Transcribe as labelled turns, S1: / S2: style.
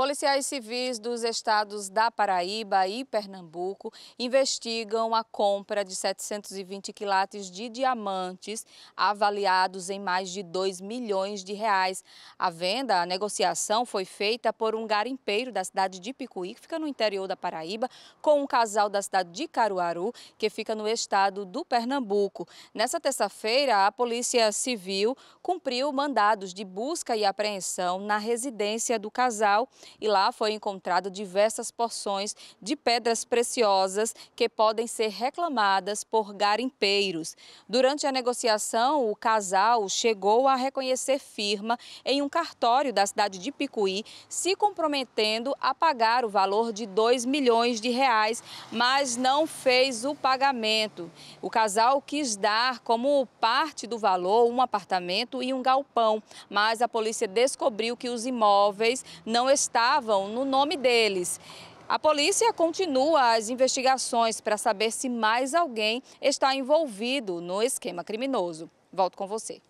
S1: Policiais civis dos estados da Paraíba e Pernambuco investigam a compra de 720 quilates de diamantes avaliados em mais de 2 milhões de reais. A venda, a negociação foi feita por um garimpeiro da cidade de Picuí, que fica no interior da Paraíba, com um casal da cidade de Caruaru, que fica no estado do Pernambuco. Nessa terça-feira, a Polícia Civil cumpriu mandados de busca e apreensão na residência do casal e lá foi encontrado diversas porções de pedras preciosas que podem ser reclamadas por garimpeiros. Durante a negociação, o casal chegou a reconhecer firma em um cartório da cidade de Picuí, se comprometendo a pagar o valor de 2 milhões de reais, mas não fez o pagamento. O casal quis dar como parte do valor um apartamento e um galpão, mas a polícia descobriu que os imóveis não estavam estavam no nome deles. A polícia continua as investigações para saber se mais alguém está envolvido no esquema criminoso. Volto com você.